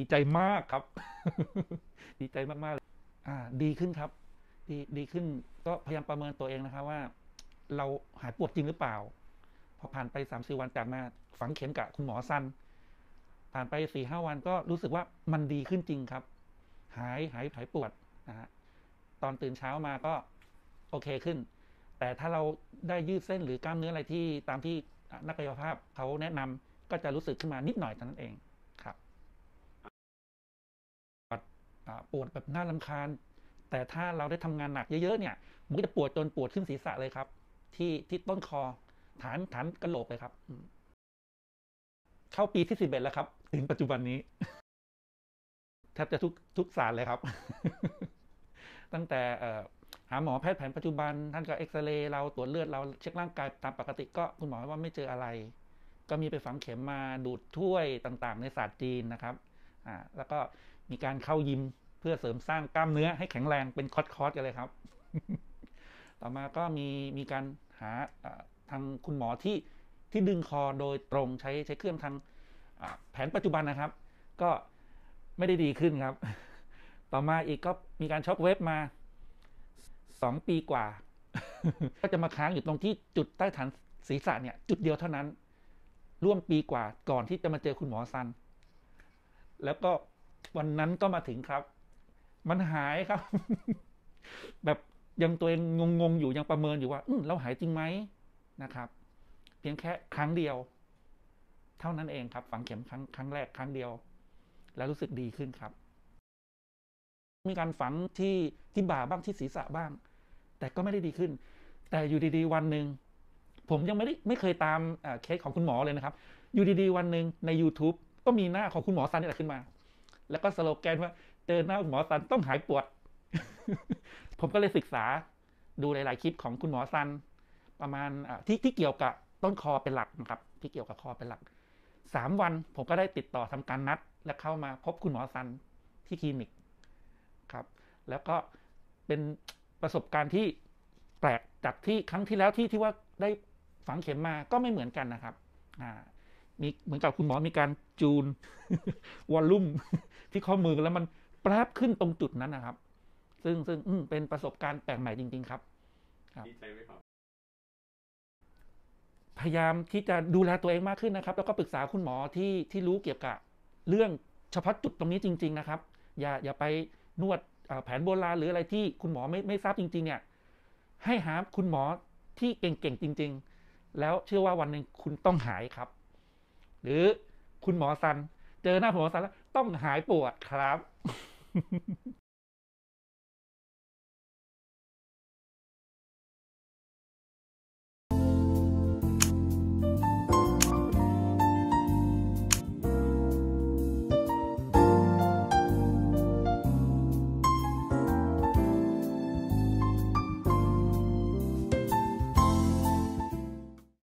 ดีใจมากครับ ดีใจมากๆเลยอ่าดีขึ้นครับ ดีดีขึ้น ก็พยายามประเมินตัวเองนะครับว่า เราหายปวดจริงหรือเปล่า พอผ่านไปสามสี่วันจากมาฝังเข็มกับคุณหมอสั้นผ่านไปสี่ห้าวันก็รู้สึกว่ามันดีขึ้นจริงครับ หายหายหายปวดนะฮะ ตอนตื่นเช้ามาก็ โอเคขึ้น แต่ถ้าเราได้ยืดเส้นหรือกล้ามเนื้ออะไรที่ตามที่นักกายภาพ เขาแนะนำก็จะรู้สึกขึ้นมานิดหน่อยเท่านั้นเองปวดแบบน่าลำคาญ แต่ถ้าเราได้ทำงานหนักเยอะๆเนี่ย มันก็จะปวดจนปวดขึ้นศีรษะเลยครับ ที่ที่ต้นคอ ฐานฐานกระโหลกเลยครับ เข้าปีที่สิบเอ็ดแล้วครับ ถึงปัจจุบันนี้ แทบจะทุกทุกศาสตร์เลยครับ ตั้งแต่หาหมอแพทย์แผนปัจจุบัน ท่านก็เอ็กซเรย์เราตรวจเลือดเราเช็คร่างกายตามปกติก็คุณหมอว่าไม่เจออะไร ก็มีไปฝังเข็มมาดูดถ้วยต่างๆ ในศาสตร์จีนนะครับ อ่าแล้วก็มีการเข้ายิมเพื่อเสริมสร้างกล้ามเนื้อให้แข็งแรงเป็นคอร์สคอร์สกันเลยครับ ต่อมาก็ มีมีการหาทางคุณหมอที่ที่ดึงคอโดยตรงใช้ใช้เครื่องทางแผนปัจจุบันนะครับ ก็ไม่ได้ดีขึ้นครับ ต่อมา อีก ก็มีการ ช็อคเวฟมา 2 ปีกว่า ก็จะมาค้างอยู่ตรงที่จุดใต้ฐานศีรษะเนี่ยจุดเดียวเท่านั้น ร่วมปีกว่าก่อนที่จะมาเจอคุณหมอซัน แล้วก็วันนั้นก็มาถึงครับ มันหายครับ แบบยังตัวเองงงๆอยู่ยังประเมินอยู่ว่าเราหายจริงไหมนะครับ เพียงแค่ครั้งเดียว เท่านั้นเองครับฝังเข็มครั้งครั้งแรกครั้งเดียว แล้วรู้สึกดีขึ้นครับ มีการฝังที่ที่บ่าบ้างที่ศีรษะบ้าง แต่ก็ไม่ได้ดีขึ้น แต่อยู่ดีๆ วันหนึ่งผมยังไม่ได้ไม่เคยตามเคสของคุณหมอเลยนะครับอยู่ดีๆวันหนึ่งใน YouTube ก็มีหน้าของคุณหมอซันนี่แหละขึ้นมาแล้วก็สโลแกนว่า เจอหน้าหมอซันต้องหายปวด ผมก็เลยศึกษาดูหลาย ๆคลิปของคุณหมอซัน ประมาณที่ที่เกี่ยวกับต้นคอ เป็นหลักนะครับ ที่เกี่ยวกับคอเป็นหลัก สามวันผมก็ได้ติดต่อทำการนัด และเข้ามาพบคุณหมอซันที่คลินิกครับ แล้วก็เป็นประสบการณ์ที่แปลกจากที่ครั้งที่แล้วที่ที่ว่าได้ฝังเข็มมาก็ไม่เหมือนกันนะครับ อ่ามีเหมือนกับคุณหมอมีการจูนวอลลุ่มที่ข้อมือแล้วมันแปรบขึ้นตรงจุดนั้นนะครับ ซึ่งซึ่งเป็นประสบการณ์แปลกใหม่จริง ๆครับดีใจไหมครับพยายามที่จะดูแลตัวเองมากขึ้นนะครับ แล้วก็ปรึกษาคุณหมอที่ที่รู้เกี่ยวกับเรื่องเฉพาะจุดตรงนี้จริง ๆนะครับ อย่าอย่าไปนวดแผนโบราณหรืออะไรที่คุณหมอไม่ไม่ทราบจริง ๆ เนี่ย ให้หาคุณหมอที่เก่งๆจริง ๆ แล้วเชื่อว่าวันหนึ่งคุณต้องหายครับหรือ คุณหมอซัน เจอหน้า หมอซัน แล้ว ต้องหาย ปวดครับ